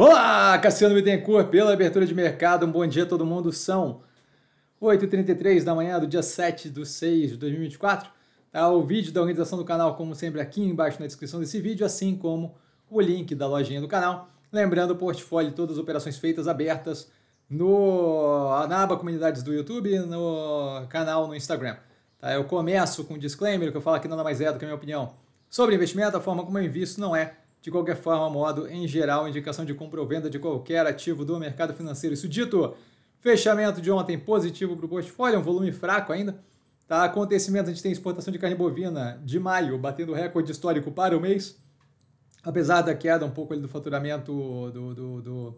Olá, Cassiano Bittencourt, pela abertura de mercado. Um bom dia a todo mundo. São 8h33 da manhã do dia 7 de 6 de 2024. Tá o vídeo da organização do canal, como sempre, aqui embaixo na descrição desse vídeo, assim como o link da lojinha do canal. Lembrando, o portfólio, todas as operações feitas abertas no, na aba Comunidades do YouTube, no canal, no Instagram. Tá, eu começo com um disclaimer, que eu falo aqui nada mais é do que a minha opinião sobre investimento, a forma como eu invisto não é de qualquer forma, modo em geral, indicação de compra ou venda de qualquer ativo do mercado financeiro. Isso dito, fechamento de ontem positivo para o portfólio, um volume fraco ainda. Tá, acontecimento, a gente tem exportação de carne bovina de maio, batendo recorde histórico para o mês. Apesar da queda um pouco do faturamento do, do, do,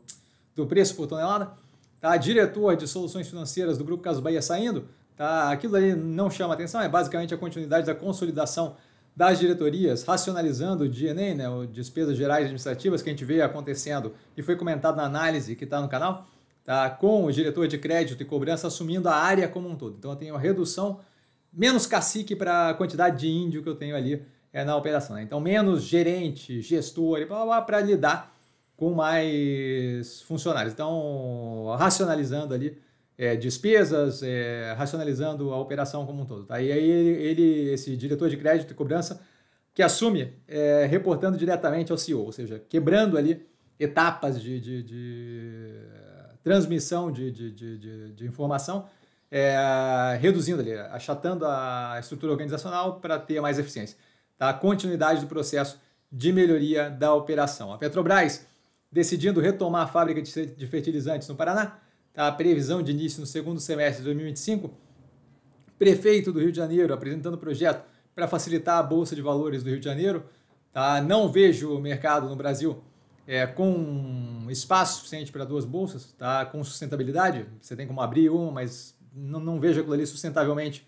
do preço por tonelada. Tá, diretor de soluções financeiras do Grupo Caso Bahia saindo. Tá, aquilo ali não chama atenção, é basicamente a continuidade da consolidação das diretorias, racionalizando o DNA, né, o despesas gerais administrativas que a gente vê acontecendo e foi comentado na análise que está no canal, tá, com o diretor de crédito e cobrança assumindo a área como um todo. Então eu tenho uma redução, menos cacique para a quantidade de índio que eu tenho ali é, na operação. Né? Então menos gerente, gestor, para lidar com mais funcionários. Então racionalizando ali é, despesas, é, racionalizando a operação como um todo. Tá? E aí ele, esse diretor de crédito e cobrança, que assume é, reportando diretamente ao CEO, ou seja, quebrando ali etapas de, de, de transmissão de, de informação, é, reduzindo ali, achatando a estrutura organizacional para ter mais eficiência. Tá? A continuidade do processo de melhoria da operação. A Petrobras decidindo retomar a fábrica de fertilizantes no Paraná, tá? a previsão de início no segundo semestre de 2025, prefeito do Rio de Janeiro apresentando projeto para facilitar a Bolsa de Valores do Rio de Janeiro. Tá? Não vejo o mercado no Brasil é, com espaço suficiente para duas bolsas, tá? com sustentabilidade. Você tem como abrir uma, mas não, não vejo aquilo ali sustentavelmente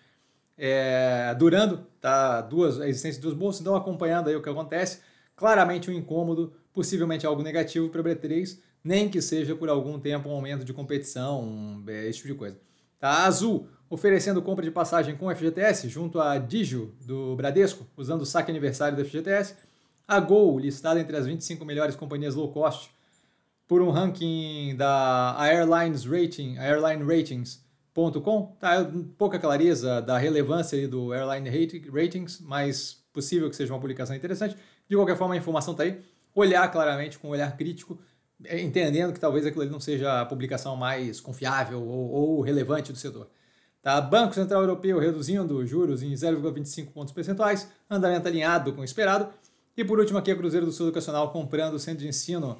é, durando tá? duas, a existência de duas bolsas. Então, acompanhando aí o que acontece, claramente um incômodo, possivelmente algo negativo para o B3, nem que seja por algum tempo um aumento de competição, um, é, esse tipo de coisa. Tá? Azul, oferecendo compra de passagem com FGTS junto à Digio do Bradesco, usando o saque aniversário da FGTS. A Gol, listada entre as 25 melhores companhias low cost por um ranking da Airlines Rating, Airline Tá, é pouca clareza da relevância do Airline Ratings, mas possível que seja uma publicação interessante. De qualquer forma, a informação está aí. Olhar claramente com um olhar crítico é, entendendo que talvez aquilo ali não seja a publicação mais confiável ou, ou relevante do setor. Tá? Banco Central Europeu reduzindo juros em 0,25 pontos percentuais, andamento alinhado com o esperado. E por último aqui a é Cruzeiro do Sul Educacional comprando o centro de ensino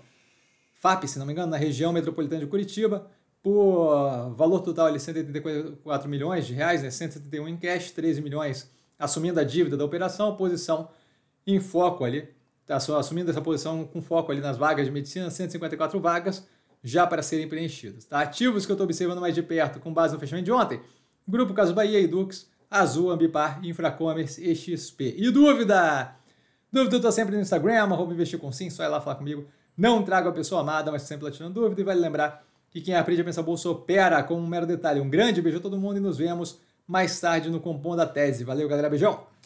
FAP, se não me engano, na região metropolitana de Curitiba, por valor total de 184 milhões de reais, né? 171 em cash, 13 milhões assumindo a dívida da operação, posição em foco ali está assumindo essa posição com foco ali nas vagas de medicina, 154 vagas já para serem preenchidas. Tá? Ativos que eu estou observando mais de perto com base no fechamento de ontem, Grupo Caso Bahia, Edux, Azul, Ambipar, Infracommerce e XP. E dúvida? Dúvida eu estou sempre no Instagram, arroba investir com sim, só ir lá falar comigo. Não trago a pessoa amada, mas sempre latindo dúvida. E vale lembrar que quem aprende a pensar bolsa opera com um mero detalhe. Um grande beijo a todo mundo e nos vemos mais tarde no Compom da Tese. Valeu, galera. Beijão!